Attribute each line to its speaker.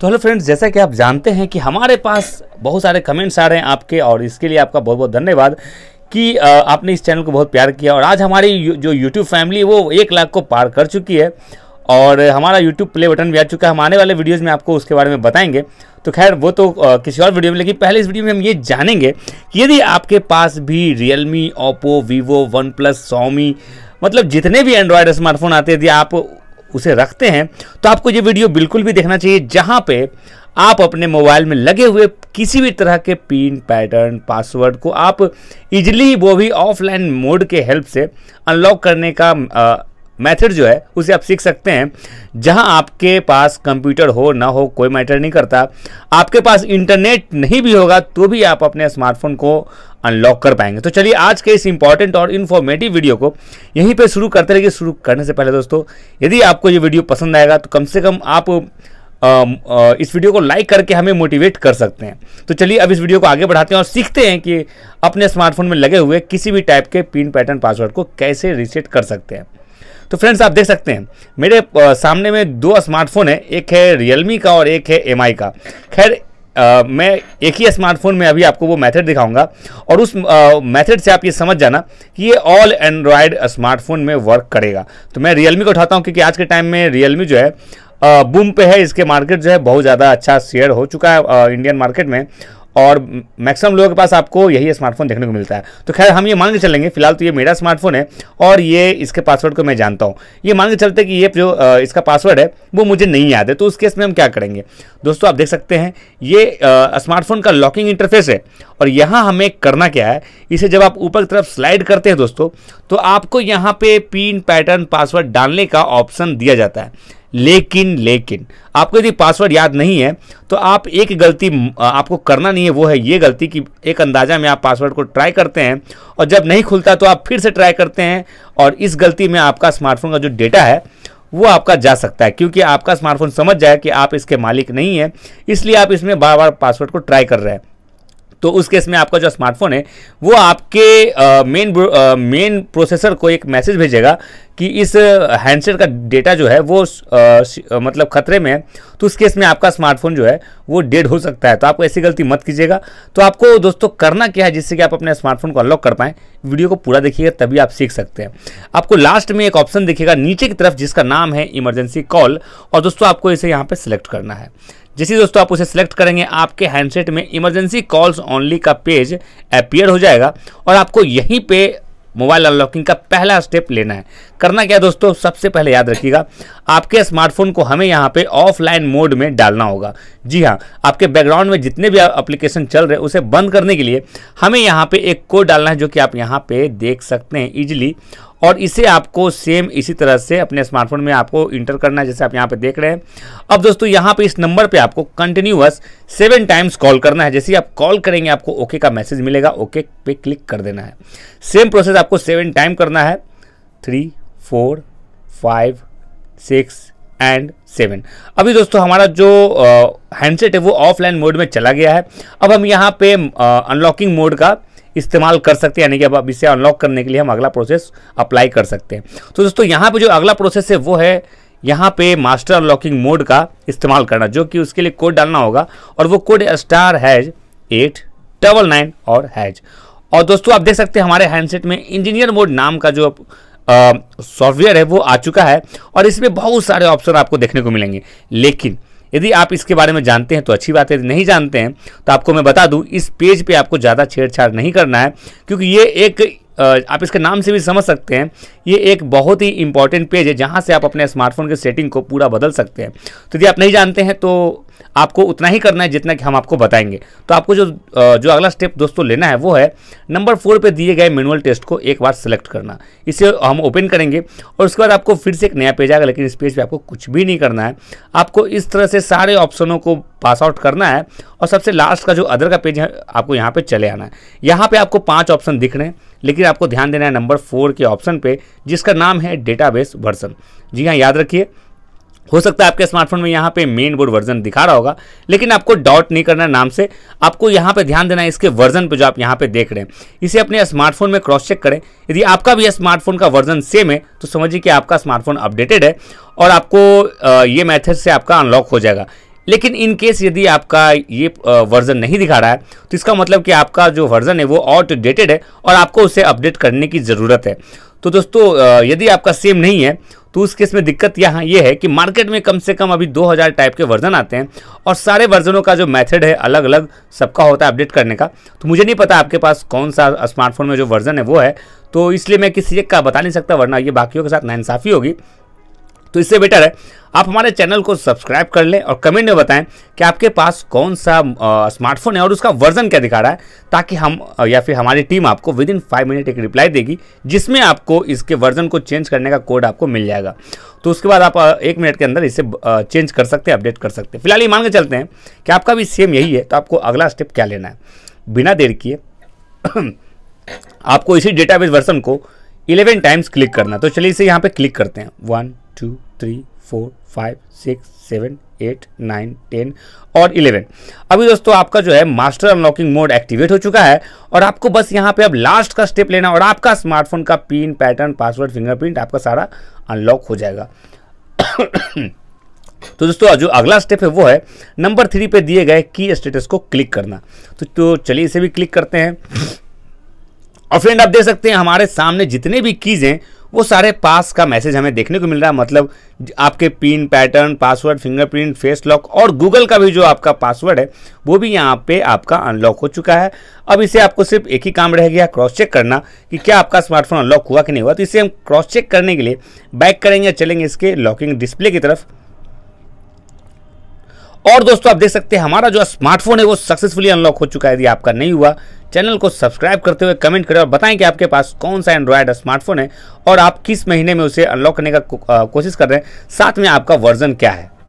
Speaker 1: तो hello friends जैसा कि आप जानते हैं कि हमारे पास बहुत सारे कमेंट्स आ रहे हैं आपके और इसके लिए आपका बहुत बहुत धन्यवाद कि आपने इस चैनल को बहुत प्यार किया और आज हमारी जो यूट्यूब फैमिली वो एक लाख को पार कर चुकी है और हमारा यूट्यूब प्ले बटन भी आ चुका है हम आने वाले वीडियोज़ में आपको उसके बारे में बताएंगे तो खैर वो तो किसी और वीडियो में लेकिन पहले इस वीडियो में हम ये जानेंगे कि यदि आपके पास भी Realme Oppo Vivo OnePlus Xiaomi मतलब जितने भी एंड्रॉयड स्मार्टफोन आते हैं यदि आप उसे रखते हैं तो आपको ये वीडियो बिल्कुल भी देखना चाहिए जहाँ पे आप अपने मोबाइल में लगे हुए किसी भी तरह के पिन पैटर्न पासवर्ड को आप इजिली वो भी ऑफलाइन मोड के हेल्प से अनलॉक करने का आ, मेथड जो है उसे आप सीख सकते हैं जहां आपके पास कंप्यूटर हो ना हो कोई मैटर नहीं करता आपके पास इंटरनेट नहीं भी होगा तो भी आप अपने स्मार्टफोन को अनलॉक कर पाएंगे तो चलिए आज के इस इंपॉर्टेंट और इन्फॉर्मेटिव वीडियो को यहीं पे शुरू करते रहिए शुरू करने से पहले दोस्तों यदि आपको ये वीडियो पसंद आएगा तो कम से कम आप आ, आ, इस वीडियो को लाइक करके हमें मोटिवेट कर सकते हैं तो चलिए अब इस वीडियो को आगे बढ़ाते हैं और सीखते हैं कि अपने स्मार्टफोन में लगे हुए किसी भी टाइप के पिन पैटर्न पासवर्ड को कैसे रिसेट कर सकते हैं तो फ्रेंड्स आप देख सकते हैं मेरे सामने में दो स्मार्टफोन है एक है रियलमी का और एक है एम का खैर मैं एक ही स्मार्टफोन में अभी आपको वो मेथड दिखाऊंगा और उस मेथड से आप ये समझ जाना कि ये ऑल एंड्रॉयड स्मार्टफोन में वर्क करेगा तो मैं रियलमी को उठाता हूँ क्योंकि आज के टाइम में रियलमी जो है बूम पे है इसके मार्केट जो है बहुत ज़्यादा अच्छा शेयर हो चुका है इंडियन मार्केट में और मैक्सिमम लोगों के पास आपको यही स्मार्टफोन देखने को मिलता है तो खैर हम ये मान के चलेंगे फिलहाल तो ये मेरा स्मार्टफोन है और ये इसके पासवर्ड को मैं जानता हूँ ये मान के चलते कि ये जो इसका पासवर्ड है वो मुझे नहीं याद है तो उस केस में हम क्या करेंगे दोस्तों आप देख सकते हैं ये स्मार्टफोन का लॉकिंग इंटरफेस है और यहाँ हमें करना क्या है इसे जब आप ऊपर की तरफ स्लाइड करते हैं दोस्तों तो आपको यहाँ पे पिन पैटर्न पासवर्ड डालने का ऑप्शन दिया जाता है लेकिन लेकिन आपको यदि पासवर्ड याद नहीं है तो आप एक गलती आपको करना नहीं है वो है ये गलती कि एक अंदाज़ा में आप पासवर्ड को ट्राई करते हैं और जब नहीं खुलता तो आप फिर से ट्राई करते हैं और इस गलती में आपका स्मार्टफोन का जो डेटा है वो आपका जा सकता है क्योंकि आपका स्मार्टफोन समझ जाए कि आप इसके मालिक नहीं हैं इसलिए आप इसमें बार बार पासवर्ड को ट्राई कर रहे हैं तो उस केस में आपका जो स्मार्टफोन है वो आपके मेन मेन प्रोसेसर को एक मैसेज भेजेगा कि इस हैंडसेट का डेटा जो है वो आ, मतलब खतरे में है तो उस केस में आपका स्मार्टफोन जो है वो डेड हो सकता है तो आपको ऐसी गलती मत कीजिएगा तो आपको दोस्तों करना क्या है जिससे कि आप अपने स्मार्टफोन को अनलॉक कर पाएँ वीडियो को पूरा देखिएगा तभी आप सीख सकते हैं आपको लास्ट में एक ऑप्शन दिखेगा नीचे की तरफ जिसका नाम है इमरजेंसी कॉल और दोस्तों आपको इसे यहाँ पर सिलेक्ट करना है जैसे दोस्तों आप उसे सिलेक्ट करेंगे आपके हैंडसेट में इमरजेंसी कॉल्स ओनली का पेज अपियर हो जाएगा और आपको यहीं पे मोबाइल अनलॉकिंग का पहला स्टेप लेना है करना क्या दोस्तों सबसे पहले याद रखिएगा आपके स्मार्टफोन को हमें यहाँ पे ऑफलाइन मोड में डालना होगा जी हाँ आपके बैकग्राउंड में जितने भी एप्लीकेशन चल रहे उसे बंद करने के लिए हमें यहाँ पे एक कोड डालना है जो कि आप यहाँ पे देख सकते हैं इजिली और इसे आपको सेम इसी तरह से अपने स्मार्टफोन में आपको इंटर करना है जैसे आप यहाँ पे देख रहे हैं अब दोस्तों यहाँ पे इस नंबर पे आपको कंटिन्यूस सेवन टाइम्स कॉल करना है जैसे आप कॉल करेंगे आपको ओके का मैसेज मिलेगा ओके पे क्लिक कर देना है सेम प्रोसेस आपको सेवन टाइम करना है three four five six and seven अभी दोस्तों हमारा जो हैंडसेट है वो ऑफलाइन मोड में चला गया है अब हम यहाँ पे अनलॉकिंग मोड का इस्तेमाल कर सकते हैं यानी कि अब अब इसे अनलॉक करने के लिए हम अगला प्रोसेस अप्लाई कर सकते हैं तो दोस्तों यहाँ पर जो अगला प्रोसेस है वो है यहाँ पे मास्टर अनलॉकिंग मोड का इस्तेमाल करना जो कि उसके लिए कोड डालना होगा और वो code star hash eight double nine और हैज और दोस्तों आप देख सकते हैं हमारे हैंडसेट में इंजीनियर मोड नाम का जो सॉफ्टवेयर है वो आ चुका है और इसमें बहुत सारे ऑप्शन आपको देखने को मिलेंगे लेकिन यदि आप इसके बारे में जानते हैं तो अच्छी बात है यदि नहीं जानते हैं तो आपको मैं बता दूं इस पेज पे आपको ज़्यादा छेड़छाड़ नहीं करना है क्योंकि ये एक आप इसके नाम से भी समझ सकते हैं ये एक बहुत ही इंपॉर्टेंट पेज है जहाँ से आप अपने स्मार्टफोन के सेटिंग को पूरा बदल सकते हैं तो यदि आप नहीं जानते हैं तो आपको उतना ही करना है जितना कि हम आपको बताएंगे तो आपको जो जो अगला स्टेप दोस्तों लेना है वो है नंबर फोर पे दिए गए मैनुअल टेस्ट को एक बार सेलेक्ट करना इसे हम ओपन करेंगे और उसके बाद आपको फिर से एक नया पेज आएगा लेकिन इस पेज पर आपको कुछ भी नहीं करना है आपको इस तरह से सारे ऑप्शनों को पास आउट करना है और सबसे लास्ट का जो अदर का पेज है आपको यहाँ पर चले आना है यहाँ पर आपको पांच ऑप्शन दिख रहे हैं लेकिन आपको ध्यान देना है नंबर फोर के ऑप्शन पे जिसका नाम है डेटाबेस वर्सन जी हाँ याद रखिए हो सकता है आपके स्मार्टफोन में यहाँ पे मेन बोर्ड वर्जन दिखा रहा होगा लेकिन आपको डॉट नहीं करना नाम से आपको यहाँ पे ध्यान देना है इसके वर्जन पे जो आप यहाँ पे देख रहे हैं इसे अपने स्मार्टफोन में क्रॉस चेक करें यदि आपका भी स्मार्टफोन का वर्जन सेम है तो समझिए कि आपका स्मार्टफोन अपडेटेड है और आपको ये मैथड से आपका अनलॉक हो जाएगा लेकिन इन केस यदि आपका ये वर्जन नहीं दिखा रहा है तो इसका मतलब कि आपका जो वर्जन है वो आउट डेटेड है और आपको उसे अपडेट करने की ज़रूरत है तो दोस्तों यदि आपका सेम नहीं है तो उस केस में दिक्कत यहाँ ये है कि मार्केट में कम से कम अभी 2000 टाइप के वर्जन आते हैं और सारे वर्जनों का जो मेथड है अलग अलग सबका होता है अपडेट करने का तो मुझे नहीं पता आपके पास कौन सा स्मार्टफोन में जो वर्जन है वो है तो इसलिए मैं किसी एक का बता नहीं सकता वरना ये बाकियों के साथ नाइंसाफ़ी होगी तो इससे बेटर है आप हमारे चैनल को सब्सक्राइब कर लें और कमेंट में बताएं कि आपके पास कौन सा स्मार्टफोन है और उसका वर्जन क्या दिखा रहा है ताकि हम या फिर हमारी टीम आपको विद इन फाइव मिनट एक रिप्लाई देगी जिसमें आपको इसके वर्जन को चेंज करने का कोड आपको मिल जाएगा तो उसके बाद आप एक मिनट के अंदर इसे चेंज कर सकते हैं अपडेट कर सकते हैं फिलहाल ये मान के चलते हैं कि आपका भी सेम यही है तो आपको अगला स्टेप क्या लेना है बिना देर किए आपको इसी डेटाबेस वर्जन को इलेवन टाइम्स क्लिक करना तो चलिए इसे यहाँ पर क्लिक करते हैं one two three four five six seven eight nine ten और इलेवन अभी दोस्तों आपका जो है मास्टर अनलॉकिंग मोड एक्टिवेट हो चुका है और आपको बस यहाँ पे अब लास्ट का स्टेप लेना और आपका स्मार्टफोन का पिन पैटर्न पासवर्ड फिंगरप्रिंट आपका सारा अनलॉक हो जाएगा तो दोस्तों जो अगला स्टेप है वो है नंबर थ्री पे दिए गए की स्टेटस को क्लिक करना तो, तो चलिए इसे भी क्लिक करते हैं और फ्रेंड आप देख सकते हैं हमारे सामने जितने भी कीज़ हैं वो सारे पास का मैसेज हमें देखने को मिल रहा है मतलब आपके pin pattern password fingerprint face lock और गूगल का भी जो आपका पासवर्ड है वो भी यहाँ पे आपका अनलॉक हो चुका है अब इसे आपको सिर्फ एक ही काम रह गया क्रॉस चेक करना कि क्या आपका स्मार्टफोन अनलॉक हुआ कि नहीं हुआ तो इसे हम क्रॉस चेक करने के लिए बैक करेंगे चलेंगे इसके लॉकिंग डिस्प्ले की तरफ और दोस्तों आप देख सकते हैं हमारा जो स्मार्टफोन है वो सक्सेसफुली अनलॉक हो चुका है यदि आपका नहीं हुआ चैनल को सब्सक्राइब करते हुए कमेंट करें और बताएं कि आपके पास कौन सा एंड्रॉयड स्मार्टफोन है और आप किस महीने में उसे अनलॉक करने का को, कोशिश कर रहे हैं साथ में आपका वर्जन क्या है